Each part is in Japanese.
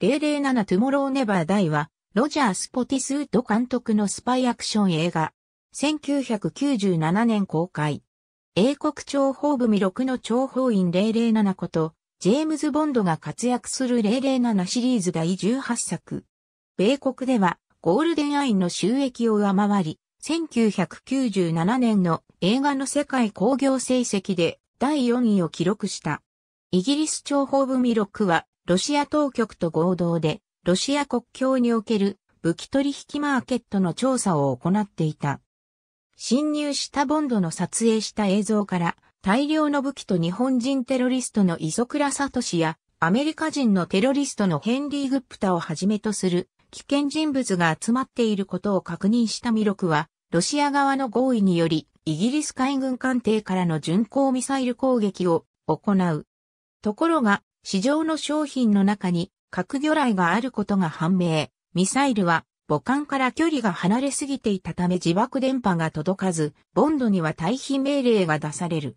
007トゥモローネバーダイは、ロジャー・スポティスウッド監督のスパイアクション映画。1997年公開。英国諜報部未録の諜報員007こと、ジェームズ・ボンドが活躍する007シリーズ第18作。米国では、ゴールデンアインの収益を上回り、1997年の映画の世界興行成績で第4位を記録した。イギリス諜報部未ロはロシア当局と合同で、ロシア国境における武器取引マーケットの調査を行っていた。侵入したボンドの撮影した映像から、大量の武器と日本人テロリストの磯倉聡や、アメリカ人のテロリストのヘンリー・グップタをはじめとする危険人物が集まっていることを確認したミロクは、ロシア側の合意により、イギリス海軍艦艇からの巡航ミサイル攻撃を行う。ところが、市場の商品の中に核魚雷があることが判明。ミサイルは母艦から距離が離れすぎていたため自爆電波が届かず、ボンドには退避命令が出される。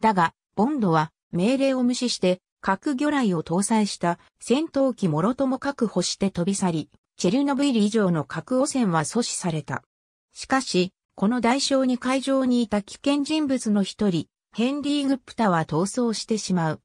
だが、ボンドは命令を無視して核魚雷を搭載した戦闘機もろとも確保して飛び去り、チェルノブイリ以上の核汚染は阻止された。しかし、この代償に会場にいた危険人物の一人、ヘンリー・グップタは逃走してしまう。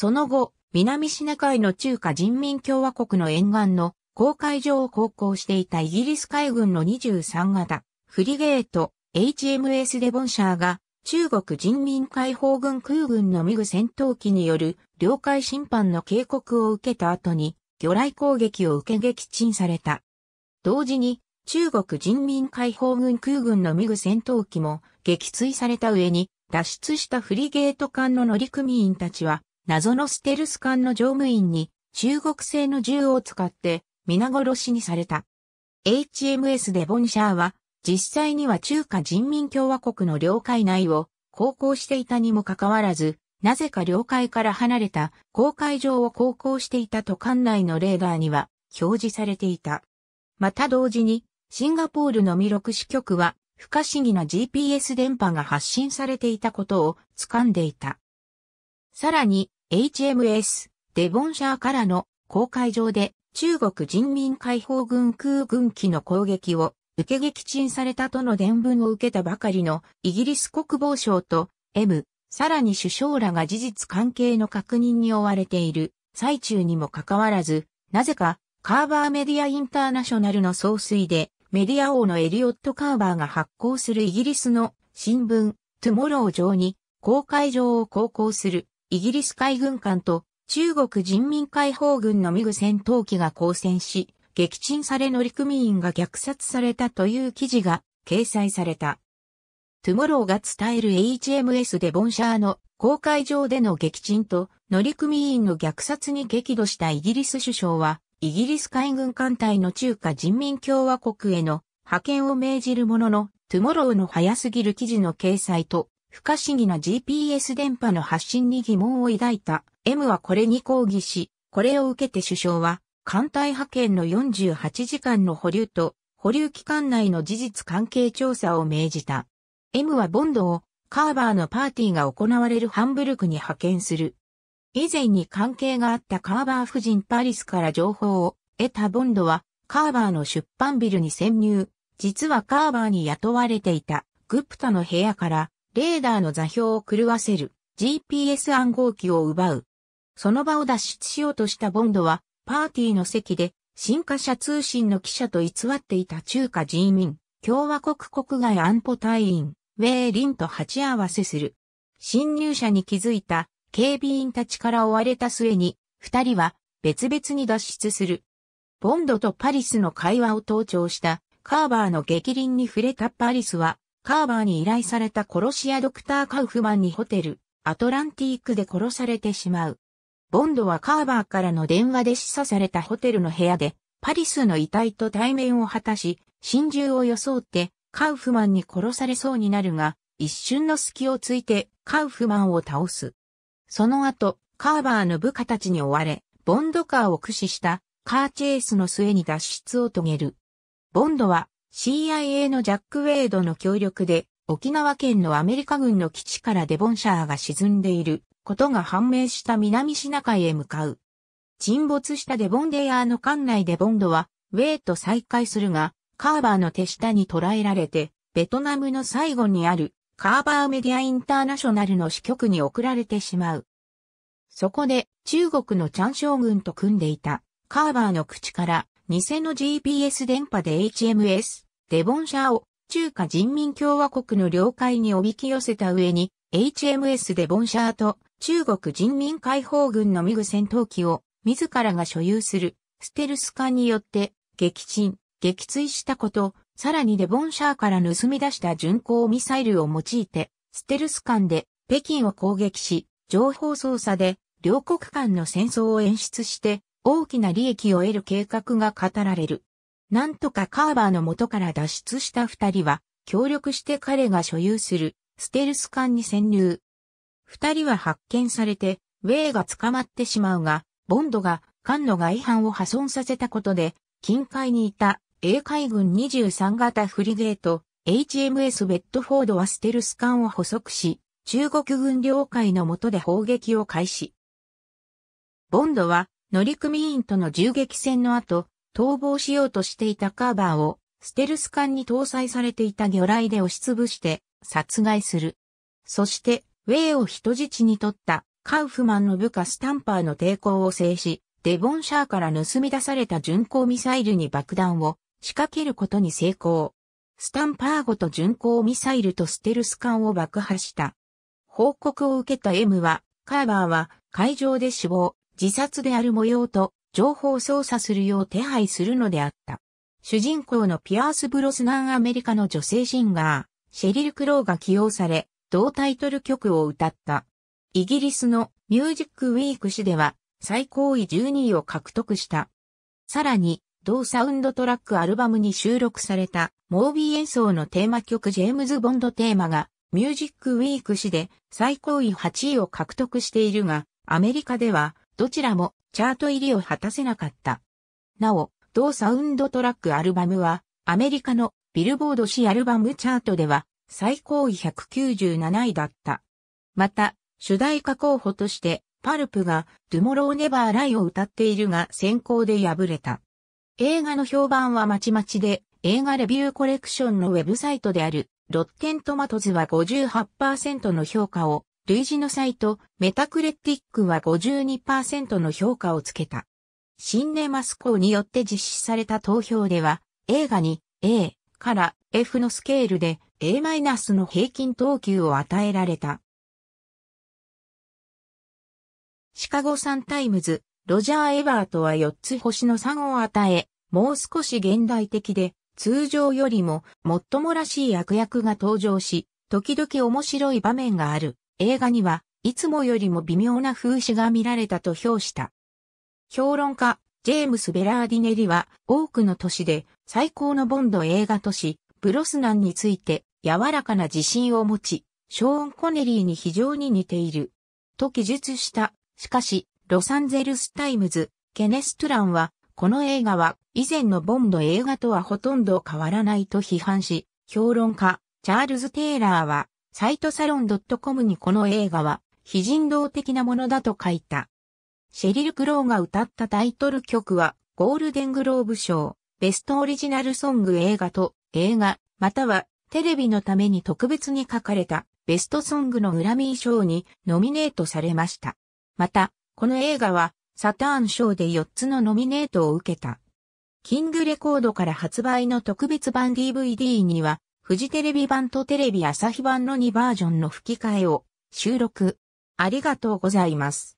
その後、南シナ海の中華人民共和国の沿岸の公海上を航行していたイギリス海軍の23型、フリゲート、HMS デボンシャーが、中国人民解放軍空軍のミグ戦闘機による領海侵犯の警告を受けた後に、魚雷攻撃を受け撃沈された。同時に、中国人民解放軍空軍のミグ戦闘機も撃墜された上に、脱出したフリゲート艦の乗組員たちは、謎のステルス艦の乗務員に中国製の銃を使って皆殺しにされた。HMS デボンシャーは実際には中華人民共和国の領海内を航行していたにもかかわらず、なぜか領海から離れた公海上を航行していたと館内のレーダーには表示されていた。また同時に、シンガポールの未録支局は不可思議な GPS 電波が発信されていたことを掴んでいた。さらに、HMS デボンシャーからの公海上で中国人民解放軍空軍機の攻撃を受け撃沈されたとの伝聞を受けたばかりのイギリス国防省と M、さらに首相らが事実関係の確認に追われている最中にもかかわらず、なぜかカーバーメディアインターナショナルの総帥でメディア王のエリオット・カーバーが発行するイギリスの新聞トゥモロー上に公海上を航行するイギリス海軍艦と中国人民解放軍のミグ戦闘機が交戦し、撃沈され乗組員が虐殺されたという記事が掲載された。トゥモローが伝える HMS でボンシャーの公海上での撃沈と乗組員の虐殺に激怒したイギリス首相は、イギリス海軍艦隊の中華人民共和国への派遣を命じるものの、トゥモローの早すぎる記事の掲載と不可思議な GPS 電波の発信に疑問を抱いた M はこれに抗議し、これを受けて首相は、艦隊派遣の48時間の保留と、保留期間内の事実関係調査を命じた。M はボンドをカーバーのパーティーが行われるハンブルクに派遣する。以前に関係があったカーバー夫人パリスから情報を得たボンドはカーバーの出版ビルに潜入。実はカーバーに雇われていたグプタの部屋からレーダーの座標を狂わせる GPS 暗号機を奪う。その場を脱出しようとしたボンドは、パーティーの席で、新華社通信の記者と偽っていた中華人民、共和国国外安保隊員、ウェーリンと鉢合わせする。侵入者に気づいた警備員たちから追われた末に、二人は別々に脱出する。ボンドとパリスの会話を盗聴したカーバーの激鱗に触れたパリスはカーバーに依頼された殺し屋ドクター・カウフマンにホテル、アトランティークで殺されてしまう。ボンドはカーバーからの電話で示唆されたホテルの部屋で、パリスの遺体と対面を果たし、心中を装って、カウフマンに殺されそうになるが、一瞬の隙をついて、カウフマンを倒す。その後、カーバーの部下たちに追われ、ボンドカーを駆使した、カーチェイスの末に脱出を遂げる。ボンドは、CIA のジャック・ウェイドの協力で、沖縄県のアメリカ軍の基地からデボンシャーが沈んでいることが判明した南シナ海へ向かう。沈没したデボンデヤーの艦内でボンドは、ウェイと再会するが、カーバーの手下に捕らえられて、ベトナムの最後にある、カーバーメディアインターナショナルの支局に送られてしまう。そこで、中国のチャン将軍と組んでいた、カーバーの口から、偽の GPS 電波で HMS デボンシャーを中華人民共和国の領海におびき寄せた上に、HMS デボンシャーと中国人民解放軍のミグ戦闘機を自らが所有するステルス艦によって撃沈、撃墜したこと、さらにデボンシャーから盗み出した巡航ミサイルを用いて、ステルス艦で北京を攻撃し、情報操作で両国間の戦争を演出して大きな利益を得る計画が語られる。なんとかカーバーの元から脱出した二人は、協力して彼が所有するステルス艦に潜入。二人は発見されて、ウェイが捕まってしまうが、ボンドが艦の外反を破損させたことで、近海にいた英海軍23型フリゲート HMS ベッドフォードはステルス艦を捕捉し、中国軍領海の下で砲撃を開始。ボンドは乗組員との銃撃戦の後、逃亡しようとしていたカーバーをステルス艦に搭載されていた魚雷で押しつぶして殺害する。そして、ウェイを人質に取ったカウフマンの部下スタンパーの抵抗を制し、デボンシャーから盗み出された巡航ミサイルに爆弾を仕掛けることに成功。スタンパーごと巡航ミサイルとステルス艦を爆破した。報告を受けた M は、カーバーは海上で死亡、自殺である模様と情報操作するよう手配するのであった。主人公のピアース・ブロスナンアメリカの女性シンガー、シェリル・クローが起用され、同タイトル曲を歌った。イギリスのミュージックウィーク誌では最高位12位を獲得した。さらに、同サウンドトラックアルバムに収録されたモービー演奏のテーマ曲ジェームズ・ボンドテーマがミュージックウィーク誌で最高位8位を獲得しているが、アメリカではどちらもチャート入りを果たせなかった。なお、同サウンドトラックアルバムは、アメリカのビルボード誌アルバムチャートでは、最高位197位だった。また、主題歌候補として、パルプが、トゥモローネバーライを歌っているが先行で敗れた。映画の評判はまちまちで、映画レビューコレクションのウェブサイトである、ロッテントマトズは58%の評価を、類似のサイト、メタクレティックは52%の評価をつけた。シンネマスコーによって実施された投票では、映画に A から F のスケールで A- の平均等級を与えられた。シカゴサンタイムズ、ロジャー・エバートは4つ星の3を与え、もう少し現代的で、通常よりも、もっともらしい悪役が登場し、時々面白い場面がある。映画には、いつもよりも微妙な風刺が見られたと評した。評論家、ジェームス・ベラーディネリは、多くの都市で、最高のボンド映画都市、ブロスナンについて、柔らかな自信を持ち、ショーン・コネリーに非常に似ている。と記述した。しかし、ロサンゼルス・タイムズ、ケネス・トランは、この映画は以前のボンド映画とはほとんど変わらないと批判し、評論家、チャールズ・テイラーはサイトサロン .com にこの映画は非人道的なものだと書いた。シェリル・クローが歌ったタイトル曲はゴールデングローブ賞、ベストオリジナルソング映画と映画、またはテレビのために特別に書かれたベストソングのグラミー賞にノミネートされました。また、この映画はサターン賞で4つのノミネートを受けた。キングレコードから発売の特別版 DVD にはフジテレビ版とテレビ朝日版の2バージョンの吹き替えを収録。ありがとうございます。